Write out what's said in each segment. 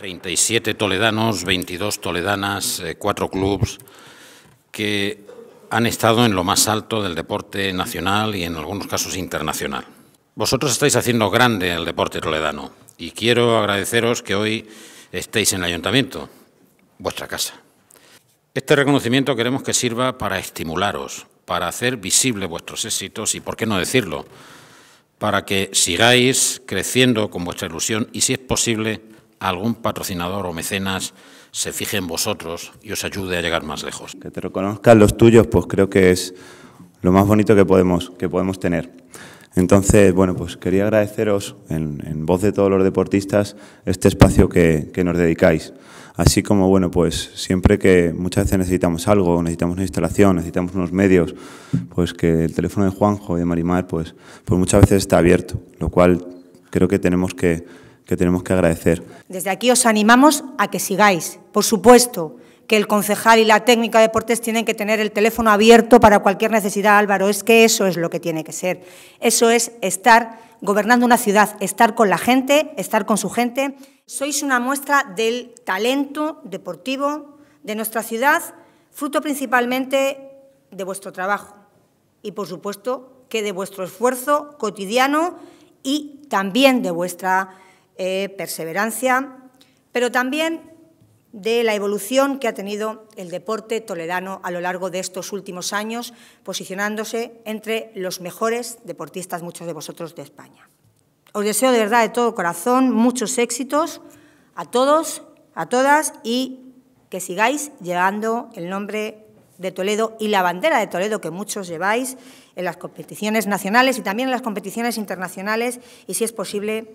37 toledanos, 22 toledanas, eh, cuatro clubes que han estado en lo más alto del deporte nacional y en algunos casos internacional. Vosotros estáis haciendo grande el deporte toledano y quiero agradeceros que hoy estéis en el ayuntamiento, vuestra casa. Este reconocimiento queremos que sirva para estimularos, para hacer visible vuestros éxitos y, por qué no decirlo, para que sigáis creciendo con vuestra ilusión y, si es posible, algún patrocinador o mecenas se fije en vosotros y os ayude a llegar más lejos. Que te reconozcan los tuyos, pues creo que es lo más bonito que podemos, que podemos tener. Entonces, bueno, pues quería agradeceros en, voz de todos los deportistas este espacio que, que, nos dedicáis. Así como, bueno, pues siempre que muchas veces necesitamos algo, necesitamos una instalación, necesitamos unos medios, pues que el teléfono de Juanjo y de Marimar, pues, pues muchas veces está abierto, lo cual creo que tenemos que, que tenemos que agradecer. Desde aquí os animamos a que sigáis. Por supuesto que el concejal y la técnica de deportes tienen que tener el teléfono abierto para cualquier necesidad, Álvaro. Es que eso es lo que tiene que ser. Eso es estar gobernando una ciudad, estar con la gente, estar con su gente. Sois una muestra del talento deportivo de nuestra ciudad, fruto principalmente de vuestro trabajo y, por supuesto, que de vuestro esfuerzo cotidiano y también de vuestra eh, perseverancia, pero también de la evolución que ha tenido el deporte toledano a lo largo de estos últimos años, posicionándose entre los mejores deportistas, muchos de vosotros, de España. Os deseo de verdad, de todo corazón, muchos éxitos a todos, a todas y que sigáis llevando el nombre de Toledo y la bandera de Toledo que muchos lleváis en las competiciones nacionales y también en las competiciones internacionales y, si es posible,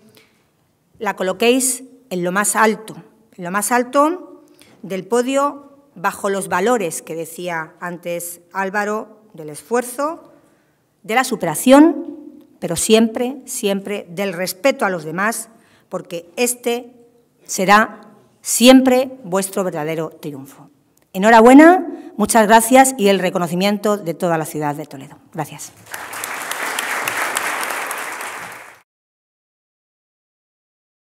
la coloquéis en lo más alto, en lo más alto del podio bajo los valores que decía antes Álvaro, del esfuerzo, de la superación, pero siempre, siempre del respeto a los demás, porque este será siempre vuestro verdadero triunfo. Enhorabuena, muchas gracias y el reconocimiento de toda la ciudad de Toledo. Gracias.